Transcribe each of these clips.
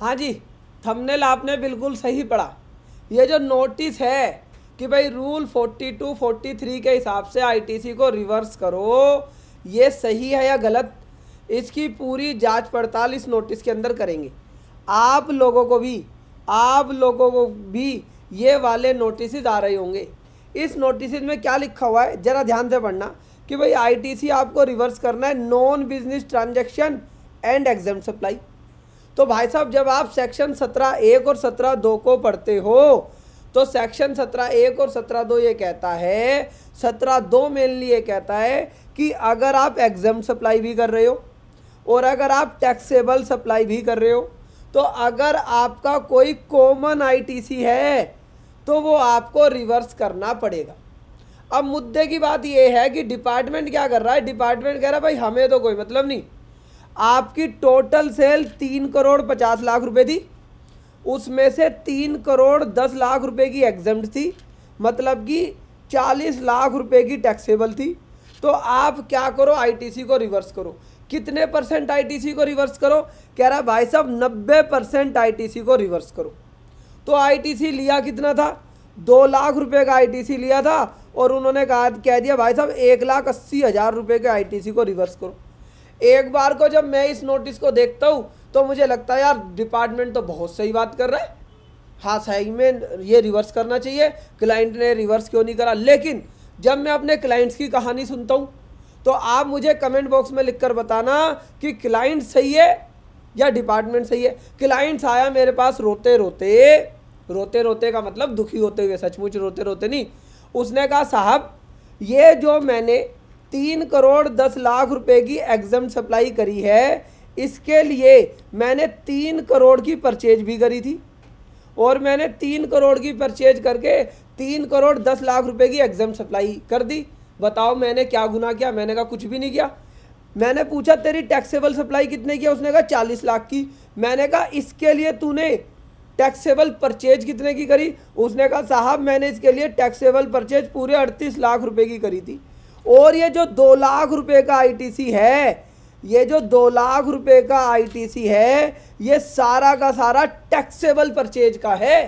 हाँ जी थंबनेल आपने बिल्कुल सही पढ़ा ये जो नोटिस है कि भाई रूल 42, 43 के हिसाब से आईटीसी को रिवर्स करो ये सही है या गलत इसकी पूरी जांच पड़ताल इस नोटिस के अंदर करेंगे आप लोगों को भी आप लोगों को भी ये वाले नोटिस आ रहे होंगे इस नोटिस में क्या लिखा हुआ है ज़रा ध्यान से पढ़ना कि भाई आईटीसी आपको रिवर्स करना है non business transaction and exempt supply तो भाई साहब जब आप सेक्शन सत्रह एक और सत्रह दो को पढ़ते हो तो सेक्शन सत्रह एक और सत्रह दो ये कहता है सत्रह दो मेनली ये कहता है कि अगर आप एग्जाम सप्लाई भी कर रहे हो और अगर आप टैक्सेबल सप्लाई भी कर रहे हो तो अगर आपका कोई कॉमन आईटीसी है तो वो आपको रिवर्स करना पड़ेगा अब मुद्दे की बात ये है कि डिपार्टमेंट क्या कर रहा है डिपार्टमेंट कह रहा है भाई हमें तो कोई मतलब नहीं आपकी टोटल सेल तीन करोड़ पचास लाख रुपए थी उसमें से तीन करोड़ दस लाख रुपए की एग्जाम थी मतलब कि चालीस लाख रुपए की टैक्सेबल थी तो आप क्या करो आईटीसी को रिवर्स करो कितने परसेंट आईटीसी को रिवर्स करो कह रहा भाई साहब नब्बे परसेंट आई को रिवर्स करो तो आईटीसी लिया कितना था दो लाख रुपए का आईटीसी लिया था और उन्होंने कहा कह दिया भाई साहब एक लाख अस्सी हज़ार रुपये के आईटीसी को रिवर्स करो एक बार को जब मैं इस नोटिस को देखता हूँ तो मुझे लगता है यार डिपार्टमेंट तो बहुत सही बात कर रहा है हाँ सही में ये रिवर्स करना चाहिए क्लाइंट ने रिवर्स क्यों नहीं करा लेकिन जब मैं अपने क्लाइंट्स की कहानी सुनता हूँ तो आप मुझे कमेंट बॉक्स में लिखकर बताना कि क्लाइंट सही है या डिपार्टमेंट सही है क्लाइंट्स आया मेरे पास रोते रोते रोते रोते का मतलब दुखी होते हुए सचमुच रोते रोते नहीं उसने कहा साहब ये जो मैंने तीन करोड़ दस लाख रुपए की एग्जाम सप्लाई करी है इसके लिए मैंने तीन करोड़ की परचेज भी करी थी और मैंने तीन करोड़ की परचेज करके तीन करोड़ दस लाख रुपए की एग्जाम सप्लाई कर दी बताओ मैंने क्या गुना किया मैंने कहा कुछ भी नहीं किया मैंने पूछा तेरी टैक्सेबल सप्लाई कितने की उसने कहा चालीस लाख की मैंने कहा इसके लिए तूने टैक्सेबल परचेज कितने की करी उसने कहा साहब मैंने इसके लिए टैक्सेबल परचेज पूरे अड़तीस लाख रुपए की करी थी और ये जो दो लाख रुपए का आईटीसी है ये जो दो लाख रुपए का आईटीसी है ये सारा का सारा टैक्सेबल परचेज का है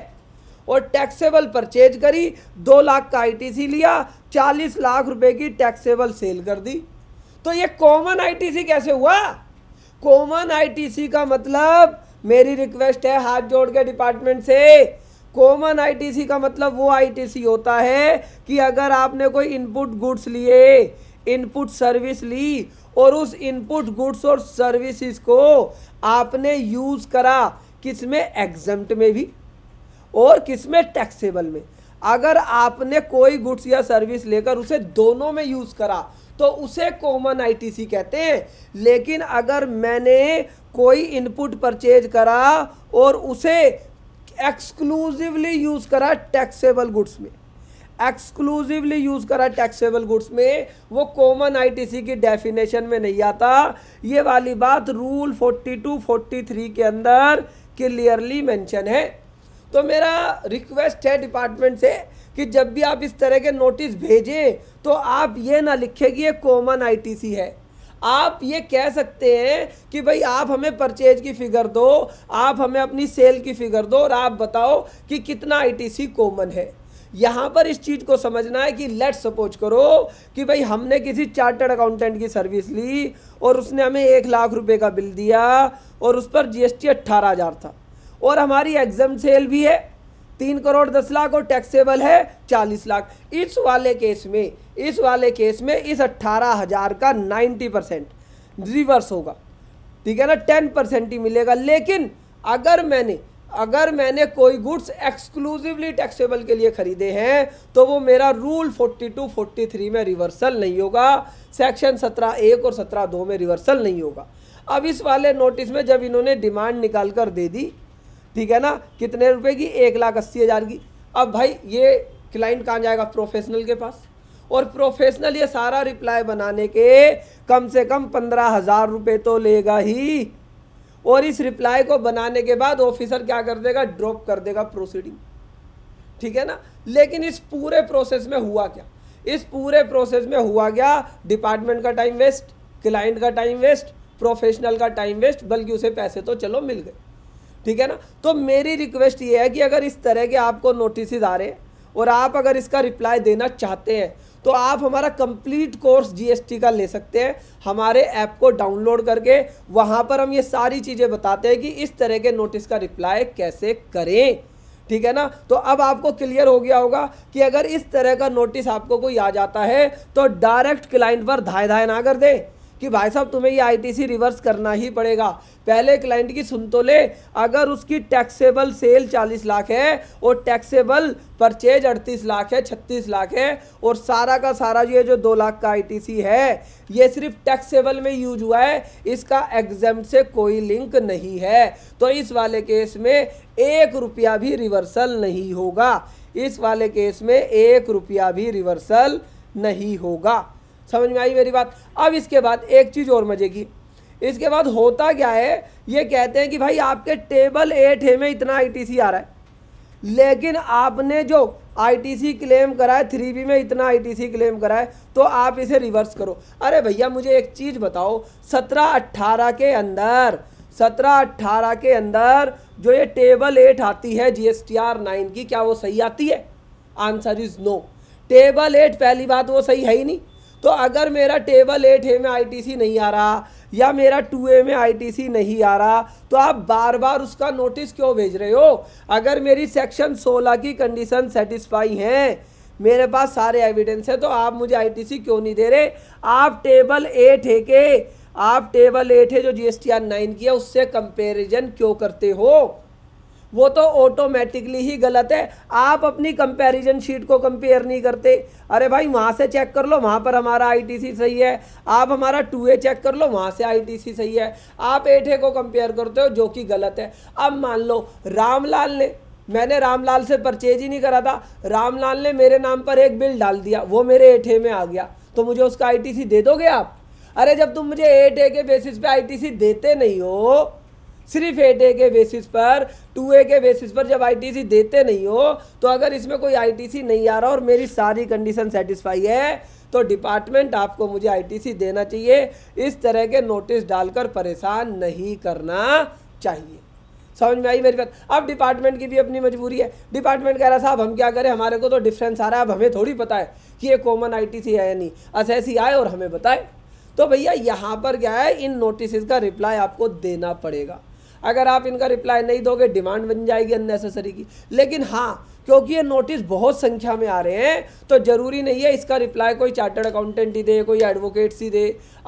और टैक्सेबल परचेज करी दो लाख का आईटीसी लिया चालीस लाख रुपए की टैक्सेबल सेल कर दी तो ये कॉमन आईटीसी कैसे हुआ कॉमन आईटीसी का मतलब मेरी रिक्वेस्ट है हाथ जोड़ के डिपार्टमेंट से कॉमन आईटीसी का मतलब वो आईटीसी होता है कि अगर आपने कोई इनपुट गुड्स लिए इनपुट सर्विस ली और उस इनपुट गुड्स और सर्विसेज को आपने यूज़ करा किस में एग्जम्प्ट में भी और किस में टैक्सेबल में अगर आपने कोई गुड्स या सर्विस लेकर उसे दोनों में यूज़ करा तो उसे कॉमन आईटीसी कहते हैं लेकिन अगर मैंने कोई इनपुट परचेज करा और उसे एक्सक्लूसिवली यूज़ करा टैक्सेबल गुड्स में एक्सक्लूसिवली यूज़ करा टैक्सेबल गुड्स में वो कॉमन आईटीसी की डेफिनेशन में नहीं आता ये वाली बात रूल 42 43 के अंदर क्लियरली मेंशन है तो मेरा रिक्वेस्ट है डिपार्टमेंट से कि जब भी आप इस तरह के नोटिस भेजें तो आप ये ना लिखें कि ये कॉमन आईटीसी है आप ये कह सकते हैं कि भाई आप हमें परचेज की फ़िगर दो आप हमें अपनी सेल की फ़िगर दो और आप बताओ कि कितना आईटीसी कॉमन है यहाँ पर इस चीज़ को समझना है कि लेट सपोज करो कि भाई हमने किसी चार्टर्ड अकाउंटेंट की सर्विस ली और उसने हमें एक लाख रुपए का बिल दिया और उस पर जीएसटी अट्ठारह हज़ार था और हमारी एग्जाम सेल भी है तीन करोड़ दस लाख और टैक्सेबल है चालीस लाख इस वाले केस में इस वाले केस में इस अट्ठारह हज़ार का नाइन्टी परसेंट रिवर्स होगा ठीक है ना टेन परसेंट ही मिलेगा लेकिन अगर मैंने अगर मैंने कोई गुड्स एक्सक्लूसिवली टैक्सेबल के लिए ख़रीदे हैं तो वो मेरा रूल 42, 43 में रिवर्सल नहीं होगा सेक्शन 17 एक और 17 दो में रिवर्सल नहीं होगा अब इस वाले नोटिस में जब इन्होंने डिमांड निकाल कर दे दी ठीक है ना कितने रुपए की एक लाख अस्सी हज़ार की अब भाई ये क्लाइंट कहाँ जाएगा प्रोफेशनल के पास और प्रोफेशनल ये सारा रिप्लाई बनाने के कम से कम पंद्रह हज़ार रुपये तो लेगा ही और इस रिप्लाई को बनाने के बाद ऑफिसर क्या कर देगा ड्रॉप कर देगा प्रोसीडिंग ठीक है ना लेकिन इस पूरे प्रोसेस में हुआ क्या इस पूरे प्रोसेस में हुआ क्या डिपार्टमेंट का टाइम वेस्ट क्लाइंट का टाइम वेस्ट प्रोफेशनल का टाइम वेस्ट बल्कि उसे पैसे तो चलो मिल गए ठीक है ना तो मेरी रिक्वेस्ट ये है कि अगर इस तरह के आपको नोटिस आ रहे हैं और आप अगर इसका रिप्लाई देना चाहते हैं तो आप हमारा कंप्लीट कोर्स जीएसटी का ले सकते हैं हमारे ऐप को डाउनलोड करके वहां पर हम ये सारी चीज़ें बताते हैं कि इस तरह के नोटिस का रिप्लाई कैसे करें ठीक है ना तो अब आपको क्लियर हो गया होगा कि अगर इस तरह का नोटिस आपको कोई आ जाता है तो डायरेक्ट क्लाइंट पर धाए धाए ना कर दें कि भाई साहब तुम्हें ये आईटीसी रिवर्स करना ही पड़ेगा पहले क्लाइंट की सुन तो ले अगर उसकी टैक्सेबल सेल 40 लाख है और टैक्सेबल परचेज 38 लाख है 36 लाख है और सारा का सारा ये जो दो लाख का आईटीसी है ये सिर्फ टैक्सेबल में यूज हुआ है इसका एग्जाम से कोई लिंक नहीं है तो इस वाले केस में एक रुपया भी रिवर्सल नहीं होगा इस वाले केस में एक रुपया भी रिवर्सल नहीं होगा समझ में आई मेरी बात अब इसके बाद एक चीज़ और मज़े की इसके बाद होता क्या है ये कहते हैं कि भाई आपके टेबल एट है में इतना आईटीसी आ रहा है लेकिन आपने जो आईटीसी क्लेम करा है थ्री बी में इतना आईटीसी क्लेम करा है तो आप इसे रिवर्स करो अरे भैया मुझे एक चीज़ बताओ सत्रह अट्ठारह के अंदर सत्रह अट्ठारह के अंदर जो ये टेबल एट आती है G S T R nine की क्या वो सही आती है answer is no table eight पहली बात वो सही है ही नहीं तो अगर मेरा टेबल एट ए में आईटीसी नहीं आ रहा या मेरा टू ए में आईटीसी नहीं आ रहा तो आप बार बार उसका नोटिस क्यों भेज रहे हो अगर मेरी सेक्शन सोलह की कंडीशन सेटिस्फाई हैं मेरे पास सारे एविडेंस है तो आप मुझे आईटीसी क्यों नहीं दे रहे आप टेबल एट है के आप टेबल एट है जो G S T R nine की है उससे कंपेरिजन क्यों करते हो वो तो ऑटोमेटिकली ही गलत है आप अपनी कंपैरिजन शीट को कंपेयर नहीं करते अरे भाई वहाँ से चेक कर लो वहाँ पर हमारा आईटीसी सही है आप हमारा टू ए चेक कर लो वहाँ से आईटीसी सही है आप एट को कंपेयर करते हो जो कि गलत है अब मान लो रामलाल ने मैंने रामलाल से परचेज ही नहीं करा था रामलाल ने मेरे नाम पर एक बिल डाल दिया वो मेरे एठे में आ गया तो मुझे उसका आई दे दोगे आप अरे जब तुम मुझे एट ए के बेसिस पे आईटीसी देते नहीं हो सिर्फ एट ए के बेसिस पर टू ए के बेसिस पर जब आईटीसी देते नहीं हो तो अगर इसमें कोई आईटीसी नहीं आ रहा और मेरी सारी कंडीशन सेटिस्फाई है तो डिपार्टमेंट आपको मुझे आईटीसी देना चाहिए इस तरह के नोटिस डालकर परेशान नहीं करना चाहिए समझ में आई मेरी बात अब डिपार्टमेंट की भी अपनी मजबूरी है डिपार्टमेंट कह रहा साहब हम क्या करें हमारे को तो डिफरेंस आ रहा है अब हमें थोड़ी पता है कि ये कॉमन आईटीसी है या नहीं ऐसी आए और हमें बताए तो भैया यहाँ पर क्या है इन नोटिस का रिप्लाई आपको देना पड़ेगा अगर आप इनका रिप्लाई नहीं दोगे डिमांड बन जाएगी अननेसेसरी की लेकिन हाँ क्योंकि ये नोटिस बहुत संख्या में आ रहे हैं तो ज़रूरी नहीं है इसका रिप्लाई कोई चार्टर्ड अकाउंटेंट ही दे कोई एडवोकेट्स ही दे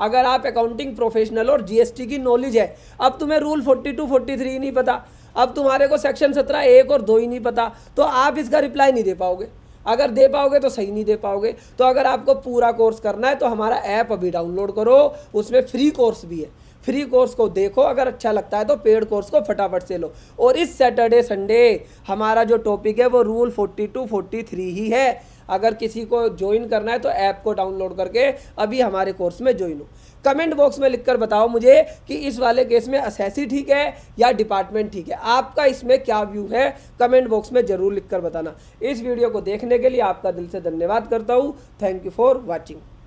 अगर आप अकाउंटिंग प्रोफेशनल और जीएसटी की नॉलेज है अब तुम्हें rule forty two forty three ही नहीं पता अब तुम्हारे को सेक्शन सत्रह एक और दो ही नहीं पता तो आप इसका रिप्लाई नहीं दे पाओगे अगर दे पाओगे तो सही नहीं दे पाओगे तो अगर आपको पूरा कोर्स करना है तो हमारा ऐप अभी डाउनलोड करो उसमें फ्री कोर्स भी है फ्री कोर्स को देखो अगर अच्छा लगता है तो पेड कोर्स को फटाफट से लो और इस सैटरडे संडे हमारा जो टॉपिक है वो rule forty two forty three ही है अगर किसी को ज्वाइन करना है तो ऐप को डाउनलोड करके अभी हमारे कोर्स में ज्वाइन हो कमेंट बॉक्स में लिखकर बताओ मुझे कि इस वाले केस में असेसी ठीक है या डिपार्टमेंट ठीक है आपका इसमें क्या व्यू है कमेंट बॉक्स में ज़रूर लिखकर बताना इस वीडियो को देखने के लिए आपका दिल से धन्यवाद करता हूँ थैंक यू फॉर वॉचिंग